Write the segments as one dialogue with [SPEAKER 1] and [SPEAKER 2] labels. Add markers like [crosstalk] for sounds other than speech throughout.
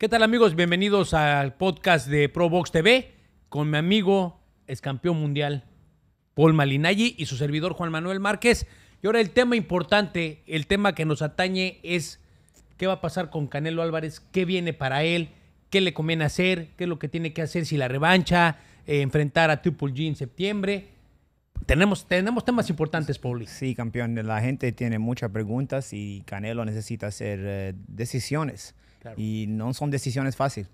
[SPEAKER 1] ¿Qué tal amigos? Bienvenidos al podcast de ProBox TV con mi amigo, ex campeón mundial, Paul Malinalli y su servidor Juan Manuel Márquez. Y ahora el tema importante, el tema que nos atañe es qué va a pasar con Canelo Álvarez, qué viene para él, qué le conviene hacer, qué es lo que tiene que hacer si la revancha, eh, enfrentar a Triple G en septiembre. Tenemos, tenemos temas importantes, Paul. Sí, campeón. La gente
[SPEAKER 2] tiene muchas preguntas y Canelo necesita hacer eh, decisiones. Y no son decisiones fáciles.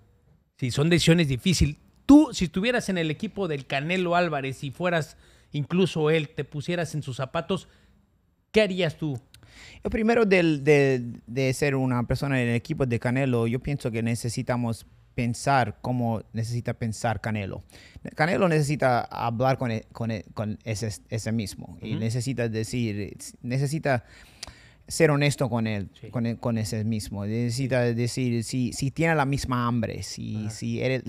[SPEAKER 2] Sí, son
[SPEAKER 1] decisiones difíciles. Tú, si estuvieras en el equipo del Canelo Álvarez y fueras incluso él, te pusieras en sus zapatos, ¿qué harías tú?
[SPEAKER 2] Yo primero de ser una persona en el equipo de Canelo, yo pienso que necesitamos pensar cómo necesita pensar Canelo. Canelo necesita hablar con, e, con, e, con ese, mismo y necesita decir, necesita ser honesto con él, e, con, ese mismo. Necesita decir si, si tiene la misma hambre, si, si, él,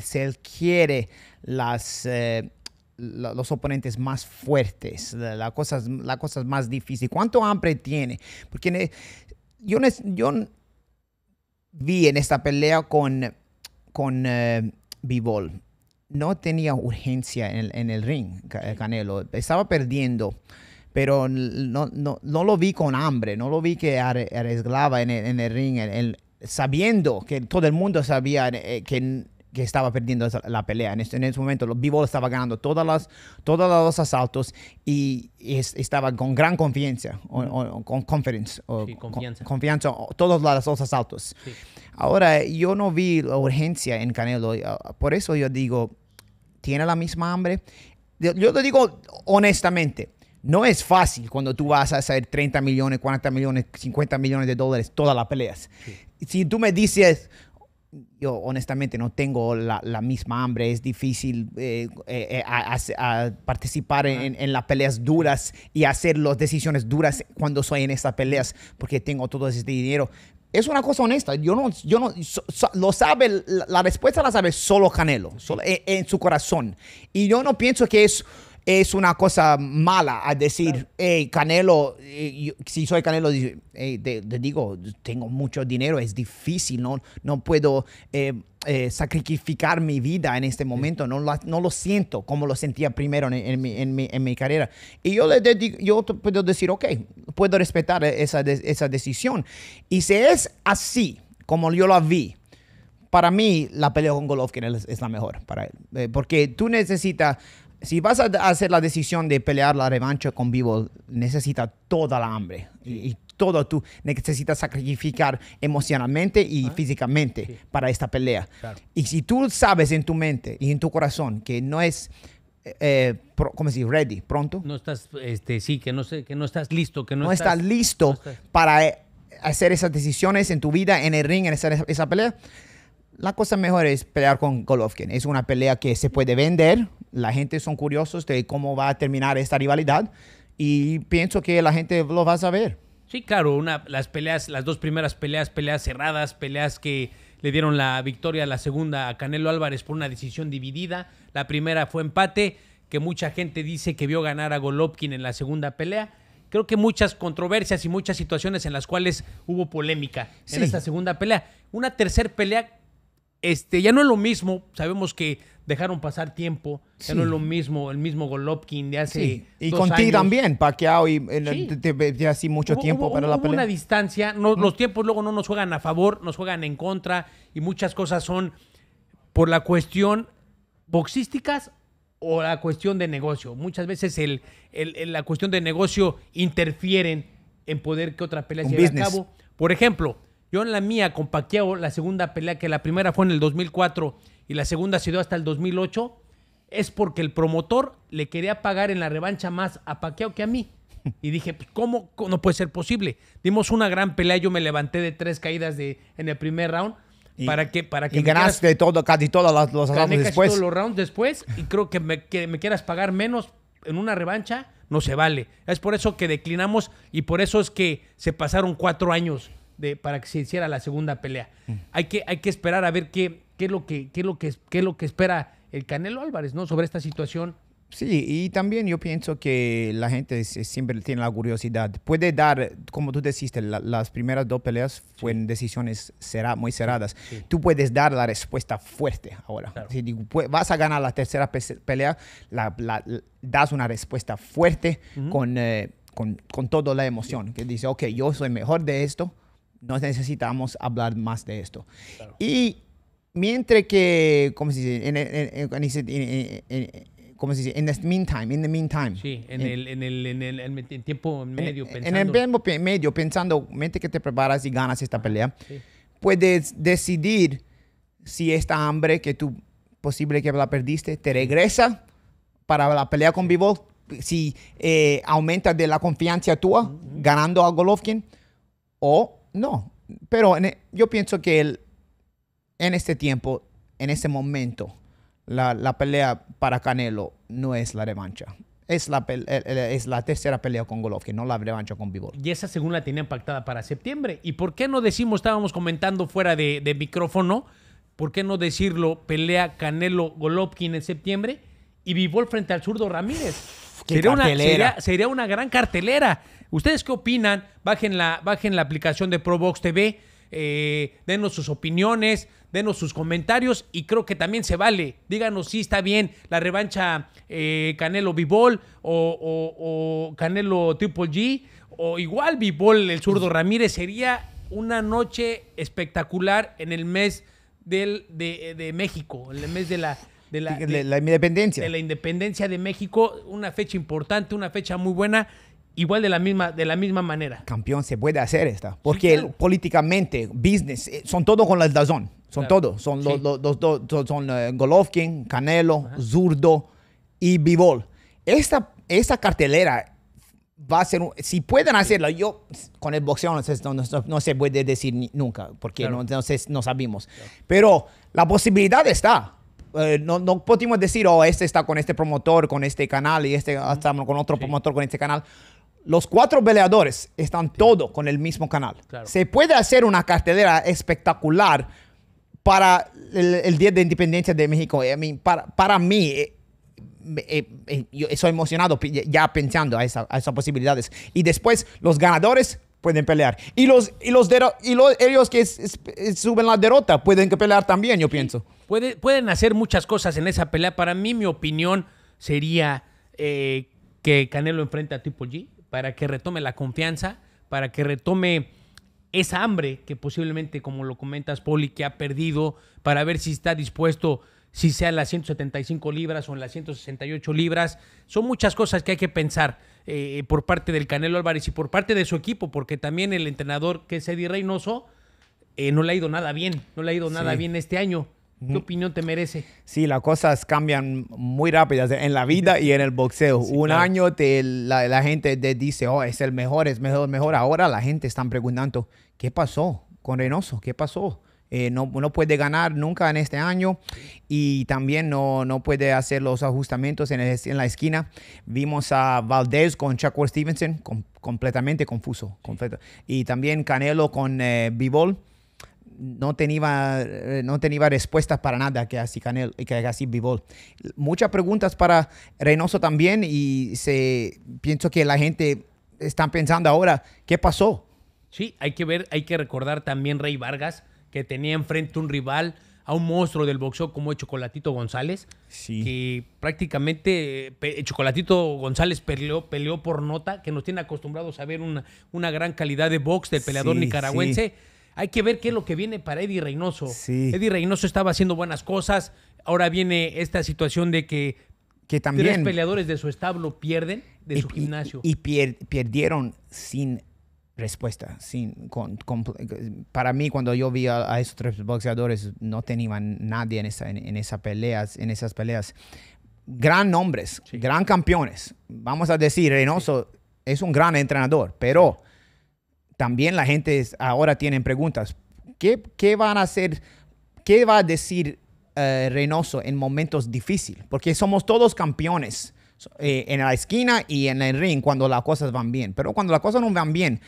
[SPEAKER 2] quiere las, eh, los oponentes más fuertes, las la cosas, la más difíciles. ¿Cuánto hambre tiene? Porque yo, yo vi en esta pelea con, con eh, Bivol, no tenía urgencia en, en el ring, Canelo. Estaba perdiendo pero no, no, no, lo vi con hambre, no lo vi que arriesgaba en el, en el ring, el, sabiendo que todo el mundo sabía eh, que, que estaba perdiendo la pelea. En, en ese momento, los ball estaba ganando todas las, todos los asaltos y, estaba con gran confianza, con confidence, confianza, confianza todos los, asaltos. Ahora, yo no vi la urgencia en Canelo, ah, por eso yo digo, tiene la misma hambre. Yo lo digo honestamente no es fácil cuando tú vas a hacer 30 millones, 40 millones, 50 millones de dólares todas las peleas. Si tú me dices, yo honestamente no tengo la, misma hambre, es difícil eh, eh, eh, participar en, las peleas duras y hacer las decisiones duras cuando soy en estas peleas porque tengo todo ese dinero. Es una cosa honesta, yo no, yo no, lo sabe, la, respuesta la sabe solo Canelo, solo, en su corazón. Y yo no pienso que es es una cosa mala a decir, hey, Canelo, eh, si soy Canelo, te, digo, tengo mucho dinero, es difícil, no, no puedo eh, eh, sacrificar mi vida en este momento, no, no lo siento como lo sentía primero en, mi, carrera. Y yo, le yo puedo decir, ok, puedo respetar esa, decisión. Y si es así, como yo la vi, para mí la pelea con Golovkin es, es la mejor para porque tú necesitas si vas a hacer la decisión de pelear la revancha con vivo, necesita toda la hambre y, todo tú necesitas sacrificar emocionalmente y ah. físicamente para esta pelea. Y si tú sabes en tu mente y en tu corazón que no es eh,
[SPEAKER 1] ¿cómo decir? Ready, pronto. No estás, este, sí, que no, sé, que no estás listo, que no, no estás, listo
[SPEAKER 2] para eh, hacer esas decisiones en tu vida, en el ring, en esa, esa pelea la cosa mejor es pelear con Golovkin. Es una pelea que se puede vender. La gente son curiosos de cómo va a terminar esta rivalidad y pienso que la gente lo va a saber.
[SPEAKER 1] Sí, claro, las peleas, las dos primeras peleas, peleas cerradas, peleas que le dieron la victoria a la segunda a Canelo Álvarez por una decisión dividida. La primera fue empate, que mucha gente dice que vio ganar a Golovkin en la segunda pelea creo que muchas controversias y muchas situaciones en las cuales hubo polémica en esta segunda pelea. Una tercera pelea este, ya no es lo mismo. Sabemos que dejaron pasar tiempo. Ya no es lo mismo, el mismo Golovkin de hace. Y con ti también,
[SPEAKER 2] paqueado y de, eh, así mucho tiempo para la pelea. una
[SPEAKER 1] distancia. Mm. Los tiempos luego no nos juegan a favor, nos juegan en contra. Y muchas cosas son por la cuestión boxísticas o la cuestión de negocio. Muchas veces la cuestión de negocio interfieren en poder que otra pelea lleve a cabo. Por ejemplo, yo en la mía con Pacquiao, la segunda pelea, que la primera fue en el 2004 y la segunda se dio hasta el 2008, es porque el promotor le quería pagar en la revancha más a Pacquiao que a mí. [laughs] Y dije, pues, ¿cómo? No puede ser posible. Dimos una gran pelea, yo me levanté de tres caídas de, en el primer round. Y, para que, para que ganaste
[SPEAKER 2] todo, casi todos los, rounds después. los
[SPEAKER 1] rounds después y creo que me, que me quieras pagar menos en una revancha, no se vale. Es por eso que declinamos y por eso es que se pasaron cuatro años para que se hiciera la segunda pelea. Mm. Hay, que, hay que esperar a ver qué, qué, es lo que, lo que, lo que espera el Canelo Álvarez ¿no? sobre esta situación.
[SPEAKER 2] Sí, y también yo pienso que la gente siempre tiene la curiosidad. Puede dar, como tú deciste, las primeras dos peleas fueron decisiones muy cerradas. Tú puedes dar la respuesta fuerte ahora. Si vas a ganar la tercera pelea, la, das una respuesta fuerte con, eh, con, con toda la emoción. Que dice, ok, yo soy mejor de esto, no necesitamos hablar más de esto. Y mientras que, ¿cómo se dice? En, en, ¿cómo se dice? meantime, en, el,
[SPEAKER 1] en, el, en, el, tiempo medio pensando. En el tiempo
[SPEAKER 2] medio pensando, mente que te preparas y ganas esta pelea, puedes decidir si esta hambre que tú posible que la perdiste te regresa para la pelea con vivo si eh, aumenta de la confianza tuya ganando a Golovkin o no, pero e, yo pienso que en este tiempo, en este momento, la, pelea para Canelo no es la revancha. Es la, es la tercera pelea con Golovkin, no la revancha con Vivol.
[SPEAKER 1] Y esa según la tenían pactada para septiembre. ¿Y por qué no decimos, estábamos comentando fuera de, de micrófono, por qué no decirlo, pelea Canelo Golovkin en septiembre y Vivol frente al zurdo Ramírez?
[SPEAKER 2] Sería una,
[SPEAKER 1] sería, una, gran cartelera. ¿Ustedes qué opinan? Bajen la, bajen la aplicación de Probox TV. Eh, denos sus opiniones, denos sus comentarios y creo que también se vale. Díganos si está bien la revancha eh, Canelo Bibol o, o, Canelo Triple G o igual Bibol el zurdo Ramírez. Sería una noche espectacular en el mes del, de México, en el mes de la de la, de, la independencia. De la independencia de México, una fecha importante, una fecha muy buena igual de la misma, de la misma manera.
[SPEAKER 2] Campeón, se puede hacer esta. Porque políticamente, business, eh, son todos con la Dazón. Son todos. Son, los, dos son eh, Golovkin, Canelo, Zurdo y Bivol. Esta, esta cartelera va a ser, si pueden hacerla, yo con el boxeo no, no, se puede decir nunca, porque no, no sabemos. Pero la posibilidad está. Eh, no, no, podemos decir, oh, este está con este promotor, con este canal y este está con otro promotor, con este canal. Los cuatro peleadores están todos con el mismo canal. Se puede hacer una cartelera espectacular para el, 10 Día de Independencia de México. para, para mí, eh, eh, yo estoy emocionado ya pensando a, a, esas posibilidades. Y después los ganadores pueden pelear. Y los, y los, y los ellos que suben la derrota pueden pelear también, yo pienso.
[SPEAKER 1] Puede, pueden hacer muchas cosas en esa pelea. Para mí, mi opinión sería eh, que Canelo enfrente a Triple G para que retome la confianza, para que retome esa hambre que posiblemente, como lo comentas, Poli, que ha perdido, para ver si está dispuesto si sea en las 175 libras o en las 168 libras. Son muchas cosas que hay que pensar eh, por parte del Canelo Álvarez y por parte de su equipo, porque también el entrenador que es Eddie Reynoso eh, no le ha ido nada bien, no le ha ido nada bien este año. ¿Qué opinión te merece?
[SPEAKER 2] Sí, las cosas cambian muy rápidas en la vida y en el boxeo. Un año la, gente dice, oh, es el mejor, es mejor, mejor. Ahora la gente está preguntando, ¿qué pasó con Reynoso? ¿Qué pasó? Eh, no, puede ganar nunca en este año y también no, puede hacer los ajustamientos en, la esquina. Vimos a Valdez con Chuck Stevenson completamente confuso. Y también Canelo con eh, Bivol. No tenía, eh, no tenía respuestas para nada que así y que así Bivol. Muchas preguntas para Reynoso también y se, pienso que la gente está pensando ahora, ¿qué pasó?
[SPEAKER 1] Sí, hay que ver, hay que recordar también Rey Vargas, que tenía enfrente un rival, a un monstruo del boxeo como el Chocolatito González. Sí. Que prácticamente Chocolatito González peleó, peleó por nota, que nos tiene acostumbrados a ver una, una gran calidad de box del peleador nicaragüense. Hay que ver qué es lo que viene para Eddie Reynoso. Sí. Eddie Reynoso estaba haciendo buenas cosas. Ahora viene esta situación de que, que también, tres peleadores de su establo pierden de su gimnasio. Y,
[SPEAKER 2] perdieron sin respuesta. Sin, con, para mí, cuando yo vi a, esos tres boxeadores, no tenían nadie en, esa, en, esas peleas, en esas peleas. Gran nombres, gran campeones. Vamos a decir, Reynoso es un gran entrenador, pero también la gente ahora tiene preguntas. ¿Qué, ¿Qué, van a hacer? ¿Qué va a decir eh, Reynoso en momentos difíciles? Porque somos todos campeones. Eh, en la esquina y en el ring cuando las cosas van bien. Pero cuando las cosas no van bien,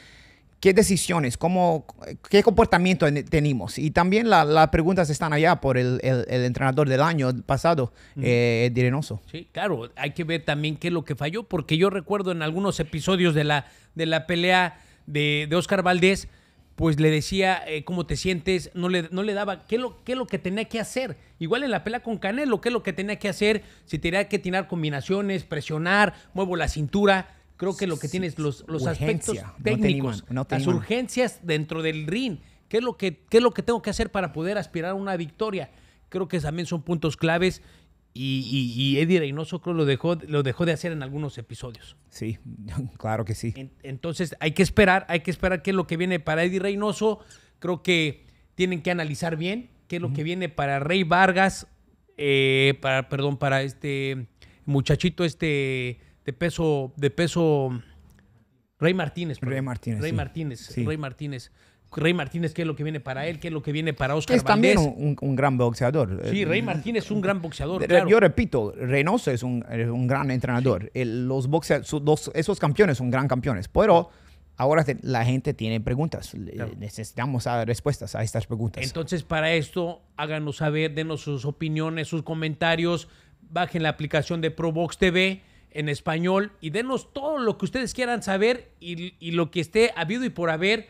[SPEAKER 2] qué decisiones, cómo, qué comportamiento tenemos. Y también las preguntas están allá por el, entrenador del año pasado, eh, Direnoso.
[SPEAKER 1] Sí, claro, hay que ver también qué es lo que falló, porque yo recuerdo en algunos episodios de la, de la pelea de, Oscar Valdés, pues le decía eh, cómo te sientes, no le, no le daba qué qué es lo que tenía que hacer. Igual en la pelea con Canelo, qué es lo que tenía que hacer, si tenía que tirar combinaciones, presionar, muevo la cintura creo que lo que tienes, los, los aspectos técnicos, las urgencias dentro del ring, qué es, lo que, es lo que tengo que hacer para poder aspirar a una victoria. Creo que también son puntos claves y, y, y Eddie Reynoso creo lo dejó, lo dejó de hacer en algunos episodios.
[SPEAKER 2] Sí, [laughs] claro que sí.
[SPEAKER 1] entonces hay que esperar, hay que esperar qué es lo que viene para Eddie Reynoso. Creo que tienen que analizar bien qué es lo que viene para Rey Vargas, eh, para, perdón, para este muchachito, este de peso, de peso Rey Martínez. Rey Martínez. Rey Martínez. Rey Martínez. Rey Martínez, ¿qué es lo que viene para él? ¿Qué es lo que viene para Oscar Es también un,
[SPEAKER 2] gran boxeador. Sí, eh, Rey Martínez
[SPEAKER 1] es un gran boxeador. Yo
[SPEAKER 2] repito, Reynoso es un, gran entrenador. los boxeadores, esos campeones son gran campeones, pero ahora la gente tiene preguntas. Necesitamos Necesitamos respuestas a estas preguntas.
[SPEAKER 1] Entonces, para esto, háganos saber, denos sus opiniones, sus comentarios, bajen la aplicación de ProBox TV en español y denos todo lo que ustedes quieran saber y, lo que esté habido y por haber,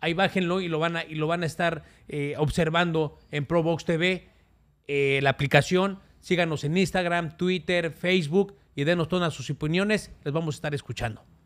[SPEAKER 1] ahí bájenlo y lo van a, y lo van a estar eh, observando en ProBox TV, eh, la aplicación. Síganos en Instagram, Twitter, Facebook y denos todas sus opiniones. Les vamos a estar escuchando.